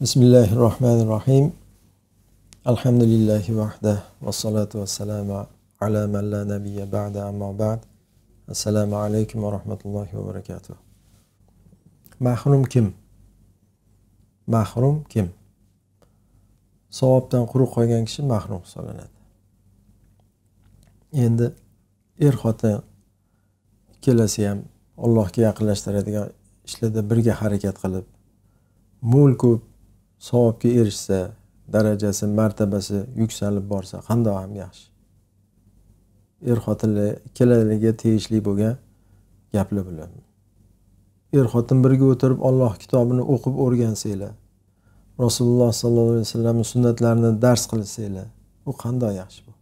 بسم الله الرحمن الرحيم الحمد لله وحده والصلاة والسلام على من لا نبي بعد أما بعد السلام عليكم ورحمة الله وبركاته mahrum kim mahrum kim savobdan quruq qolgan kishi mahrum hisoblanadi endi er xotin ikkalasi ham allohga yaqinlashtiradigan ishlarda birga harakat qilib mulku savobga erishsa darajasi martabasi yuksalib borsa qandoq ham yaxshi er xotinlar ikkalaliga tegishli bo'lgan gaplar bular er xotin birga o'tirib olloh kitobini o'qib o'rgansanglar rasululloh sollallohu alayhi vasallamni sunnatlarini dars qilsanglar bu qandoq yaxshi bu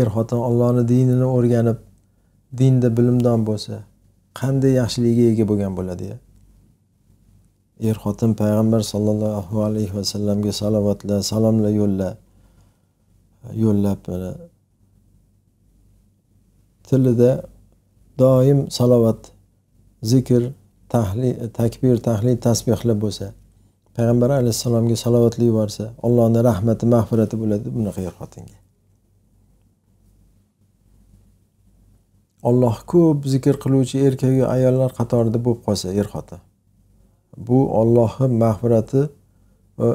er xotin ollohni dinini o'rganib dinda bilimdon bo'lsa qanday yaxshiligiga ega bo'lgan bo'ladi ya er xotin payg'ambar sollallohu alayhi vasallamga salovatlar salomlar yo'lla yo'llab tilida doim salovat zikr tahli takbir tahli tasbehlar bo'lsa payg'ambar alayhissalomga salovatli yuborsa allohni rahmati mag'firati bo'ladi bunaqa er xotinga olloh ko'p zikr qiluvchi erkagu ayollar qatorida bo'lib qolsa er xotin bu ollohni mag'firati va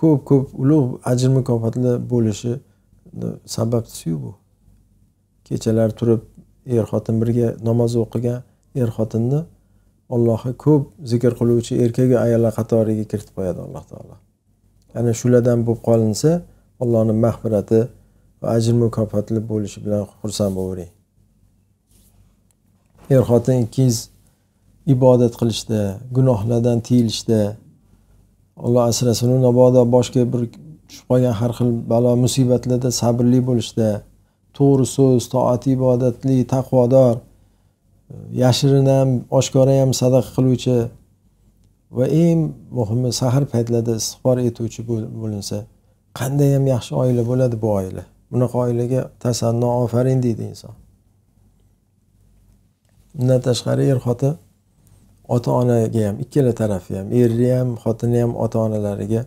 ko'p ko'p ulug' ajr mukofotlar bo'lishi sababchisiyu bu kechalar turib er xotin birga namoz o'qigan er xotinni ollohni ko'p zikr qiluvchi erkagu ayollar qatoriga kiritib qo'yadi alloh taolo ana shulardan bo'lib qolinsa allohni mag'firati va ajr mukofotli bo'lishi bilan xursand bo'lavering er xotin ikkingiz ibodat qilishda gunohlardan tiyilishda alloh asrasin mabodo boshga bir tushib qolgan har xil balo musibatlarda sabrli bo'lishda to'g'ri so'z toat ibodatli taqvodor yashirin ham oshkora ham sadaqa qiluvchi va eng muhimi sahar paytlarida istig'for etuvchi bo'linsa qandayyam yaxshi oila bo'ladi bu oila bunaqa oilaga tasanno ofarin deydi inson undan tashqari er xotin ota onaga ham ikkala tarafi ham erni ham xotini ham ota onalariga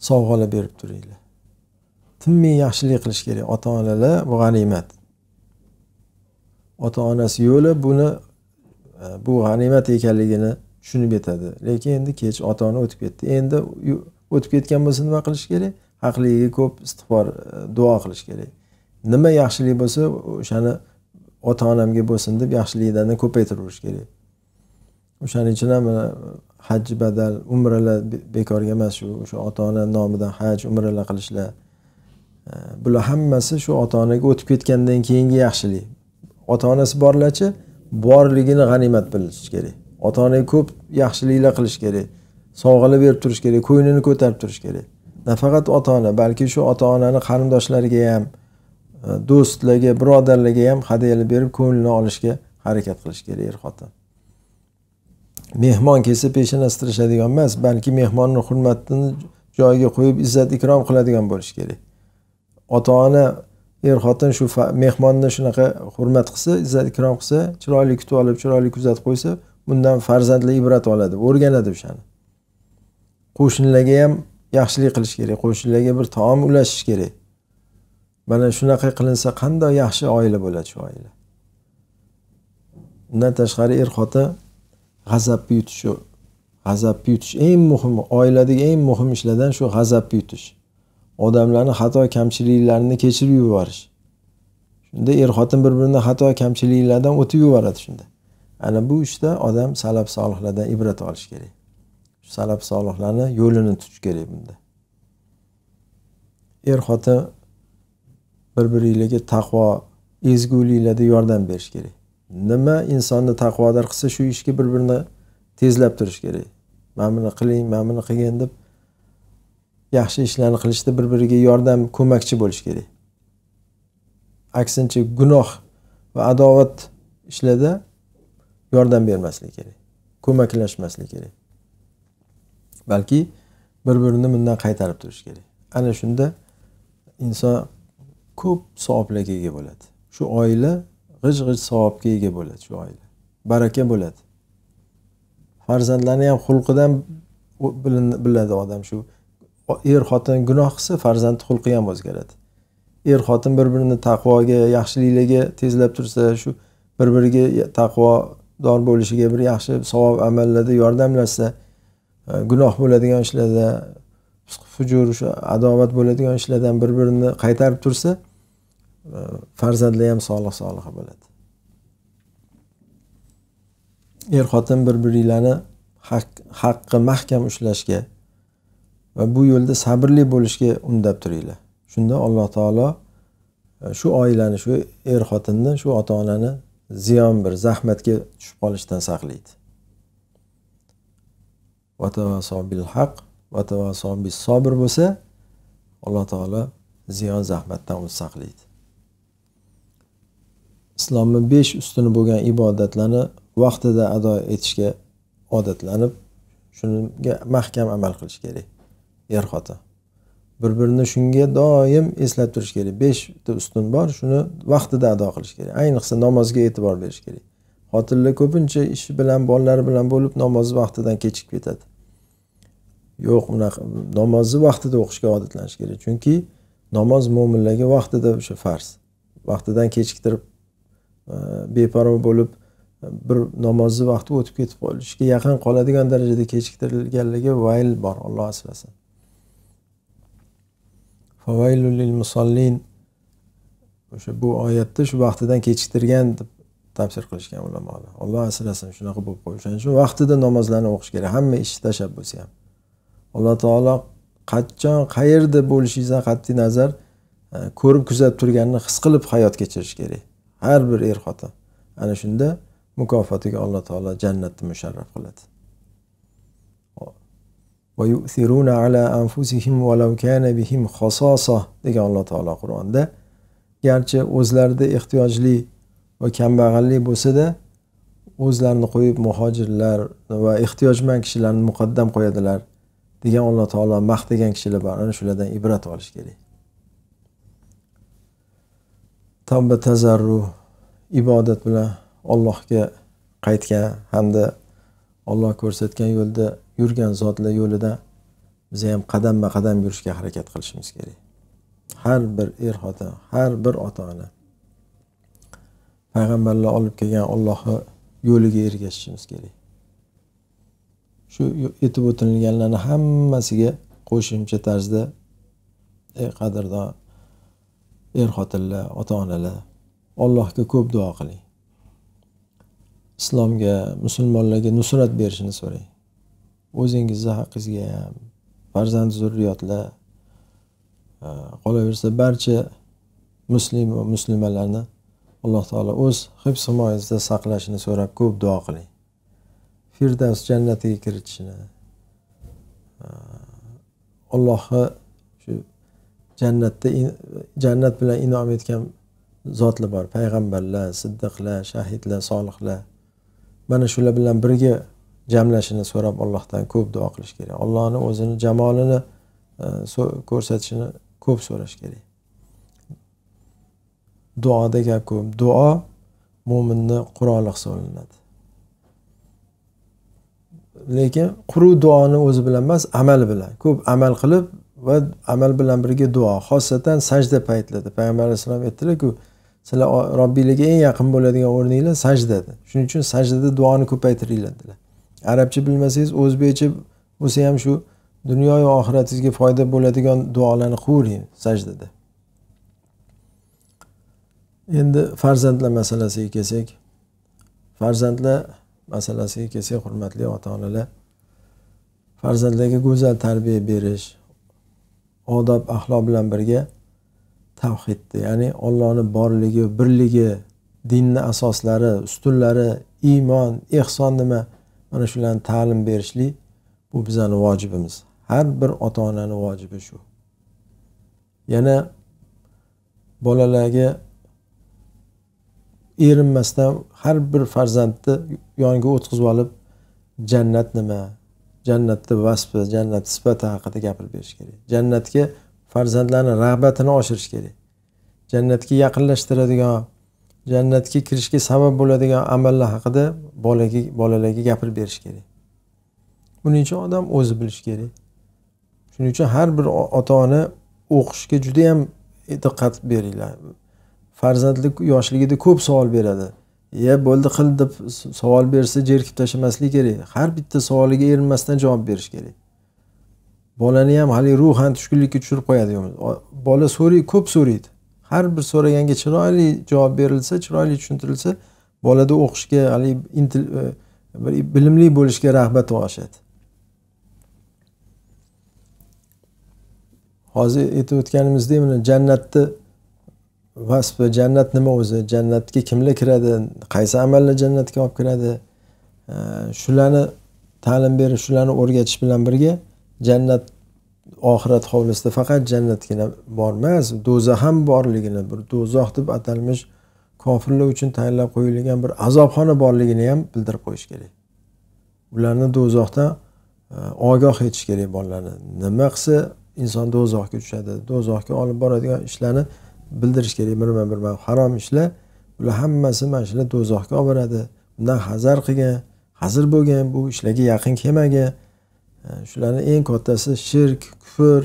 sovg'alar berib turinglar tinmay yaxshilik qilish kerak ota onalar bu g'animat ota onasi yo'li buni e, bu g'animat ekanligini tushunib yetadi lekin endi kech ota ona o'tib ketdi endi o'tib ketgan bo'lsa nima qilish kerak haqligiga ko'p istig'for e, duo qilish kerak nima yaxshilik bo'lsa o'shani ota onamga bo'lsin deb yaxshiliklarni ko'paytiraverish kerak o'shaning ichida mana haj badal umralar bekorga emas shu o'sha ota ona nomidan haj umralar qilishlar bular hammasi shu ota onaga o'tib ketgandan keyingi yaxshilik ota onasi borlarchi borligini g'animat bilish kerak ota onaga ko'p yaxshiliklar qilish kerak sovg'alar berib turish kerak ko'nglini ko'tarib turish kerak nafaqat ota ona balki shu ota onani qarindoshlariga ham e, do'stlarga birodarlarga ham hadyalar berib ko'nglini olishga harakat qilish kerak er xotin mehmon kelsa peshanastirishadigan emas balki mehmonni hurmatini joyiga qo'yib izzat ikrom qiladigan bo'lishi kerak ota ona er xotin shu mehmonni shunaqa hurmat qilsa izzat ikrom qilsa chiroyli kutib olib chiroyli kuzatib qo'ysa bundan farzandlar ibrat oladi o'rganadi o'shani qo'shnilarga ham yaxshilik qilish kerak qo'shnilarga bir taom ulashish kerak mana shunaqa qilinsa qanday yaxshi oila bo'ladi shu oila undan tashqari er xotin g'azabni yutish shu g'azabni yutish eng muhimi oiladagi eng muhim ishlardan shu g'azabni yutish odamlarni xato kamchiliklarini kechirib yuborish shunda er xotin bir birini xato kamchiliklaridan o'tib yuboradi shunda ana bu ishda işte odam salab solihlardan ibrat olish kerak shu salab solihlarni yo'lini tutish kerak bunda er xotin bir biringlarga taqvo ezguliklarda yordam berish kerak nima insonni taqvodor qilsa shu ishga bir birini tezlab turish kerak mana buni qiling mana buni qilgin deb yaxshi ishlarni qilishda bir biriga yordam ko'makchi bo'lish kerak aksincha gunoh va adovat ishlarda yordam bermaslik kerak ko'maklashmaslik kerak balki bir birini bundan qaytarib turish kerak ana shunda inson ko'p savoblarga ega bo'ladi shu oila g'ij g'ij savobga ega bo'ladi shu oila baraka bo'ladi farzandlarni ham xulqidan biladi odam shu er xotin gunoh qilsa farzandni xulqi ham o'zgaradi er xotin bir birini taqvoga yaxshiliklarga tezlab tursa shu bir biriga taqvodor bo'lishiga bir yaxshi savob amallarda yordamlashsa e, gunoh bo'ladigan ishlarda fujur shu adovat bo'ladigan ishlardan bir birini qaytarib tursa farzandlar ham solih soliha bo'ladi er xotin bir biringlarni haqqi mahkam ushlashga va bu yo'lda sabrli bo'lishga undab turinglar shunda alloh taolo e, shu oilani shu er xotinni shu ota onani ziyon bir zahmatga tushib qolishdan saqlaydi bil haq bil sobir bo'lsa alloh taolo ziyon zahmatdan o'zi saqlaydi islomni besh ustuni bo'lgan ibodatlarni vaqtida ado etishga odatlanib shunga mahkam amal qilish kerak er xotin bir birini shunga doim eslab turish kerak beshta ustun bor shuni vaqtida ado qilish kerak ayniqsa namozga e'tibor berish kerak xotinlar ko'pincha ishi bilan bolalari bilan bo'lib namozni vaqtidan kechikib ketadi yo'q unaqa namozni vaqtida o'qishga odatlanish kerak chunki namoz mo'minlarga vaqtida o'sha farz vaqtidan kechiktirib beparvo bo'lib e, bir namozni vaqti o'tib ketib qolishga yaqin qoladigan darajada kechiktirilganligi vayl bor olloh asrasin lil musallin o'sha bu oyatni shu vaqtidan kechiktirgan deb tafsir qilishgan ulamolar olloh asrasin shunaqa bo'lib qolish. shuning uchun vaqtida namozlarni o'qish kerak hamma ish bo'lsa ham alloh taolo qachon qayerda bo'lishingizdan qat'iy nazar e, ko'rib kuzatib turganini his qilib hayot kechirish kerak har bir er xotin ana shunda mukofotiga alloh taolo jannatni musharraf qiladi ويؤثرون degan alloh taolo qur'onda garchi o'zlarida ehtiyojli va kambag'allik bo'lsada o'zlarini qo'yib muhojirlar va ehtiyojmand kishilarni muqaddam qo'yadilar degan alloh taolo maqtagan kishilar bor ana shulardan ibrat olish kerak tavba tazarru ibodat bilan ollohga qaytgan hamda olloh ko'rsatgan yo'lda yurgan zotlar yo'lida biza ham qadamma qadam yurishga harakat qilishimiz kerak har bir er xotin har bir ota ona payg'ambarlar olib kelgan ollohni yo'liga ergashishimiz kerak shu aytib o'tilganlarni hammasiga qo'shimcha tarzda ey qadrdon er xotinlar ota onalar allohga ko'p duo qiling islomga musulmonlarga nusrat berishini so'rang o'zingizni haqingizga ham farzand zurriyotlar e, qolaversa barcha muslim va muslimalarni alloh taolo o'z hibs himoyasida saqlashini so'rab ko'p duo qiling firdavs jannatiga kiritishini e, allohni shu jannatda jannat bilan inom etgan zotlar bor payg'ambarlar siddiqlar shahidlar solihlar mana shular bilan birga jamlashini so'rab allohdan ko'p duo qilish kerak allohni o'zini jamolini e, ko'rsatishini ko'p so'rash kerak duoda gap ko'p duo mo'minni quroli hisoblanadi lekin quru duoni o'zi bilan emas amal bilan ko'p amal qilib va amal bilan birga duo xosatan sajda paytlarida payg'ambar alayhissalom aytdilarku sizlar robbiylarga eng yaqin bo'ladigan o'rninglar sajdada shuning uchun sajdada duoni ko'paytiringlar dedilar arabcha bilmasangiz o'zbekcha bo'lsa ham shu dunyoyu oxiratingizga foyda bo'ladigan duolarni qilavering sajdada endi farzandlar masalasiga kelsak farzandlar masalasiga kelsak hurmatli ota onalar farzandlarga go'zal tarbiya berish odob axloq bilan birga tavhidni ya'ni ollohni borligi birligi dinni asoslari ustunlari iymon ehson nima mana shularni ta'lim berishlik bu bizani vojibimiz har bir ota onani vojibi shu yana bolalarga erinmasdan har bir farzandni yoniga o'tkazib olib jannat nima jannatni vasfi jannat sifati haqida gapirib berish kerak jannatga farzandlarni rag'batini oshirish kerak jannatga yaqinlashtiradigan jannatga kirishga sabab bo'ladigan amallar haqida bolaga bolalarga gapirib berish kerak buning uchun odam o'zi bilishi kerak shuning uchun har bir ota ona o'qishga judayam diqqat beringlar farzandlik yoshligida ko'p savol beradi ye bo'ldi qil deb savol bersa jerkib tashlamaslik kerak har bitta savoliga erinmasdan javob berish kerak bolani ham haligi ruhan tushkunlikka tushirib qo'yadi bola so'raydi ko'p so'raydi har bir so'raganga chiroyli javob berilsa chiroyli tushuntirilsa bolada o'qishga haligi e, bir bilimli bo'lishga rag'bat oshadi hozir aytib o'tganimizdek mana jannatni vasfi jannat nima o'zi jannatga kimlar kiradi qaysi amallar jannatga olib kiradi shularni ta'lim berish shularni o'rgatish bilan birga jannat oxirat hovlisida faqat jannatgina bor emas do'zax ham borligini bir do'zax deb atalmish kofirlar uchun tayyorlab qo'yilgan bir azobxona borligini ham bildirib qo'yish kerak ularni do'zaxdan e, ogoh etish kerak bolalarni nima qilsa inson do'zaxga tushadi do'zaxga olib boradigan ishlarni bildirish kerak birma birma harom ishlar bular hammasi mana shular do'zaxga olib boradi bundan hazar qilgin hazir bo'lgan bu ishlarga yaqin kelmagin e, shularni eng kattasi shirk kufr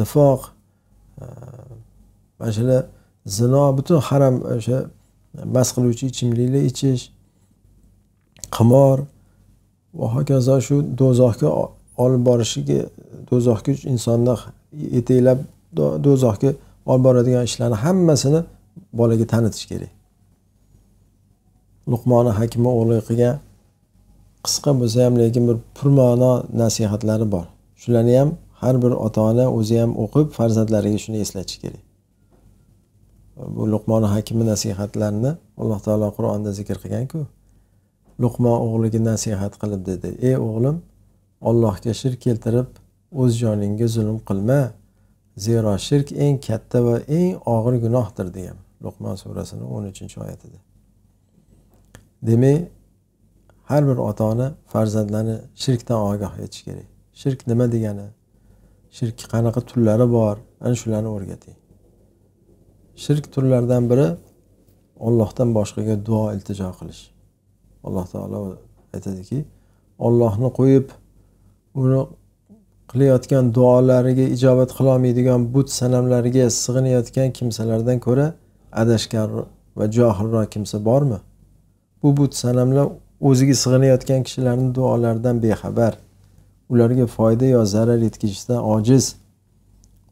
nifoq e, mana shular zino butun harom o'sha mast qiluvchi ichimliklar ichish qimor va hokazo shu do'zaxga olib borishiga do'zaxga insonni yetaklab do'zaxga olib boradigan ishlarni hammasini bolaga tanitish kerak luqmoni hakimi o'g'li qilgan qisqa bo'lsa ham lekin bir purma'no nasihatlari bor shularni ham har bir ota ona o'zi ham o'qib farzandlariga shuni eslatish kerak bu luqmoni hakimi nasihatlarini alloh taolo qur'onda zikr qilganku luqmo o'g'liga nasihat qilib dedi ey o'g'lim ollohga shirk keltirib o'z joningga zulm qilma zero shirk eng katta va eng og'ir gunohdir degan luqmon surasini o'n uchinchi oyatida demak har bir ota ona farzandlarni shirkdan ogoh etish kerak shirk nima degani shirkni qanaqa turlari bor ana shularni o'rgating shirk turlaridan biri ollohdan boshqaga duo iltijo qilish alloh taolo aytadiki ollohni qo'yib uni qilayotgan duolariga ijobat qilolmaydigan but sanamlariga sig'inayotgan kimsalardan ko'ra adashgan va johilroq kimsa bormi bu but sanamlar o'ziga sig'inayotgan kishilarni duolaridan bexabar ularga foyda yo zarar yetkazishdan ojiz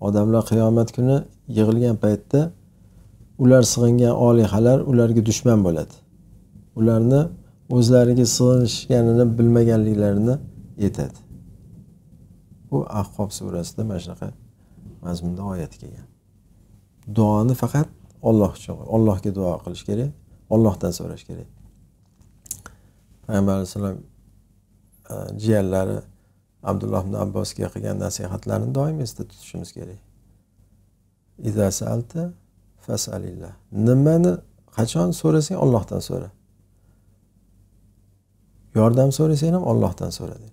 odamlar qiyomat kuni yig'ilgan paytda ular sig'ingan olihalar ularga dushman bo'ladi ularni o'zlariga sig'inishganini bilmaganliklarini aytadi bu ahqob surasida mana shunaqa mazmunda oyat kelgan duoni faqat olloh uchun ollohga duo qilish kerak ollohdan so'rash kerak payg'ambar alayhissalom e, jiyanlari abdulloh ibn abbosga qilgan nasihatlarini doim esda tutishimiz kerak iza salta fasalillah nimani qachon so'rasang ollohdan so'ra yordam so'rasang ham ollohdan so'ra dedi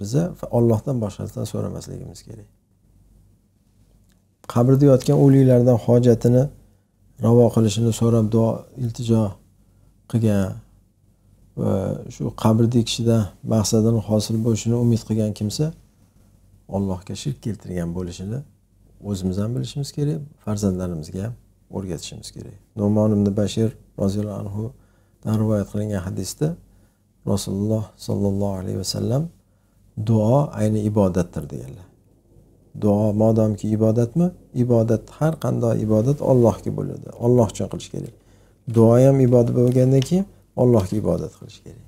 biza ollohdan boshqasidan so'ramasligimiz kerak qabrda yotgan o'liklardan hojatini ravo qilishini so'rab duo iltijo qilgan va shu qabrdagi kishidan maqsadini hosil bo'lishini umid qilgan kimsa allohga shirk keltirgan bo'lishini o'zimiz ham bilishimiz kerak farzandlarimizga ham o'rgatishimiz kerak nomon ibn bashir roziyallohu anhudan rivoyat qilingan hadisda rasululloh sollallohu alayhi vasallam duo ayni ibodatdir deganlar duo modomki ibodatmi ibodat har qanday ibodat ollohga bo'ladi olloh uchun qilish kerak duo ham ibodat bo'lgandan keyin ollohga ibodat qilish kerak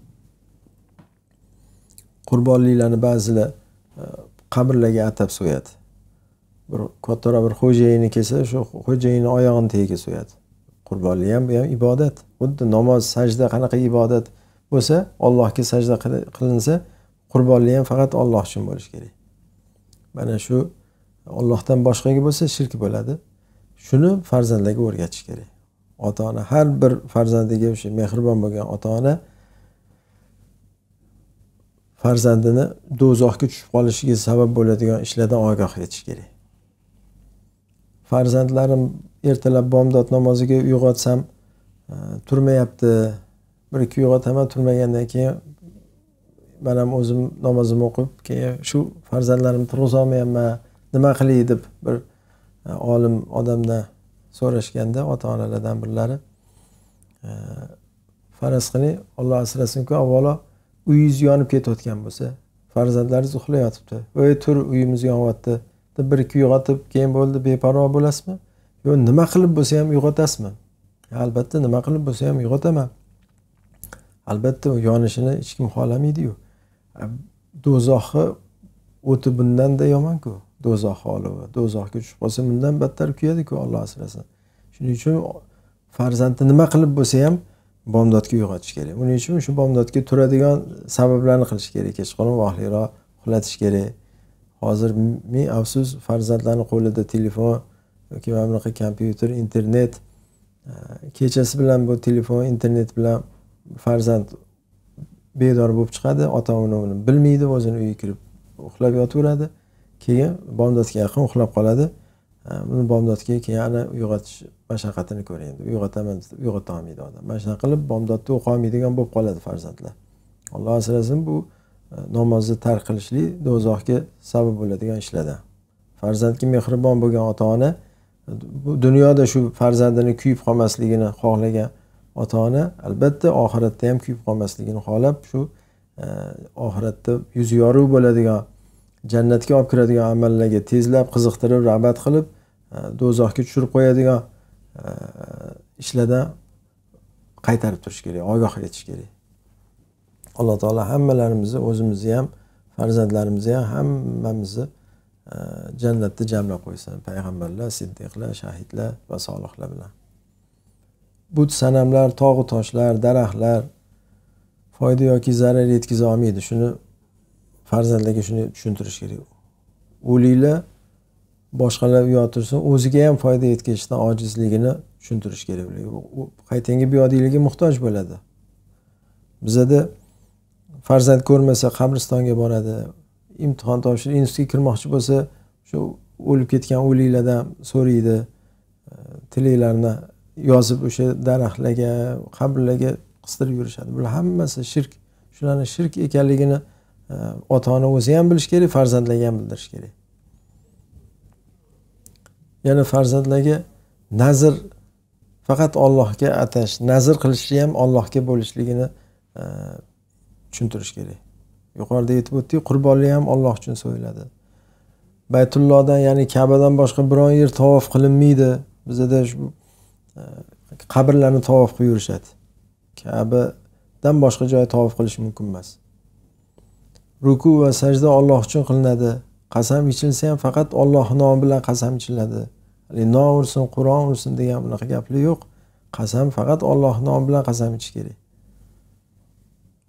qurbonliklarni ba'zilar e, qabrlarga atab so'yadi bir kattaroq bir xo'jayini kelsa shu xo'jayinni oyog'ini tagiga so'yadi qurbonlik ham bu ham ibodat xuddi namoz sajda qanaqa ibodat bo'lsa ollohga sajda qilinsa qurbonlik ham faqat olloh uchun bo'lishi kerak mana shu ollohdan boshqaga bo'lsa shirk bo'ladi shuni farzandlarga o'rgatish kerak ota ona har bir farzandiga o'sha mehribon bo'lgan ota ona farzandini do'zaxga tushib qolishiga sabab bo'ladigan ishlardan ogoh etish kerak farzandlarim ertalab bomdod namoziga uyg'otsam e, turmayapti bir ikki uyg'otaman turmagandan keyin man ham o'zim namozimni o'qib keyin shu farzandlarimni olmayapman nima qilay deb bir e, olim odamdan so'rashganda ota onalardan birlari e, faraz qiling olloh asrasinku avvalo uyingiz yonib ketayotgan bo'lsa farzandlaringiz uxlayotibdi voy tur uyimiz yonyapti deb bir ikki uyg'otib keyin bo'ldi beparvo bo'lasizmi yo nima qilib bo'lsa ham uyg'otasizmi albatta nima qilib bo'lsa ham uyg'otaman albatta yonishini hech kim xohlamaydiyu do'zaxi o'ti bundanda yomonku do'zax olovi do'zaxga tushib qolsa bundan battar kuyadiku olloh asrasin shuning uchun farzandni nima qilib bo'lsa ham bomdodga uyg'otish kerak buning uchun shu bomdodga turadigan sabablarni qilish kerak kechqurun vaqtliroq uxlatish kerak hozir ming afsus farzandlarni qo'lida telefon yoki mana bunaqa kompyuter internet e, kechasi bilan bu telefon internet bilan farzand bedor bo'lib chiqadi ota ona uni bilmaydi o'zini uyiga kirib uxlab yotaveradi keyin bomdodga yaqin uxlab qoladi e, uni bomdodga keyin ana uyg'otish mashaqqatini ko'ring endi uyg'otaman deb uyg'ota olmaydi odam mana shunaqa qilib bomdodda o'qiy olmaydigan bo'lib qoladi farzandlar alloh asrasin bu e, namozni tark qilishlik do'zaxga sabab bo'ladigan ishlardan farzandga mehribon bo'lgan ota ona bu dunyoda shu farzandini kuyib qolmasligini xohlagan ota ona albatta oxiratda ham kuyib qolmasligini xohlab shu e, oxiratda yuz yorug' bo'ladigan jannatga olib kiradigan amallarga tezlab qiziqtirib rag'bat qilib e, do'zaxga tushirib qo'yadigan e, ishlardan qaytarib turish kerak ogoh etish kerak alloh taolo hammalarimizni o'zimizni ham farzandlarimizni ham hammamizni jannatda jamlab qo'ysin payg'ambarlar siddiqlar shahidlar va solihlar bilan but sanamlar tog'u toshlar daraxtlar foyda yoki zarar yetkaza olmaydi shuni farzandlarga shuni tushuntirish kerak o'liklar boshqalar uyotirsin o'ziga ham foyda yetkazishdan ojizligini tushuntirish kerak u qaytanga buyoqligiga muhtoj bo'ladi bizada farzand ko'rmasa qabristonga boradi imtihon topshirib institutga kirmoqchi bo'lsa shu o'lib ketgan o'liklardan so'raydi tilaklarini yozib o'sha daraxtlarga qabrlarga qistirib yurishadi bular hammasi shirk shularni shirk ekanligini e, ota ona o'zi ham bilishi kerak farzandlarga ham bildirish kerak ya'ni farzandlarga nazr faqat ollohga atash nazr qilishni ham ollohga bo'lishligini e, tushuntirish kerak yuqorida aytib o'tdik qurbonlik ham olloh uchun so'yiladi baytullohdan ya'ni kabadan boshqa biron yer tavof qilinmaydi bizada shu Э, qabrlarni tavof qilib yurishadi kabadan boshqa joyga tavof qilish mumkin emas ruku va sajda olloh uchun qilinadi qasam ichilsa ham faqat olloh nomi bilan qasam ichiladi non ursin qur'on ursin degan bunaqa gaplar yo'q qasam faqat olloh nomi bilan qasam ichish kerak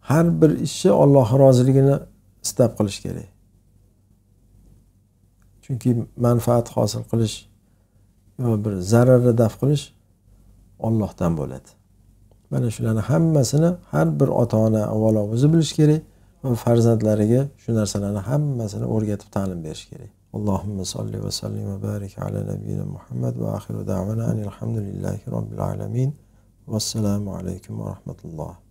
har bir ishni olloh roziligini istab qilish kerak chunki manfaat hosil qilish yo bir zararni daf qilish ollohdan bo'ladi mana shularni hammasini har bir ota ona avvalo o'zi bilishi kerak va farzandlariga shu narsalarni hammasini o'rgatib ta'lim berish kerak اللهم صل وسلم va barik ala nabiyina muhammad دعوانا أن الحمد لله رب العالمين والسلام عليكم ورحمة الله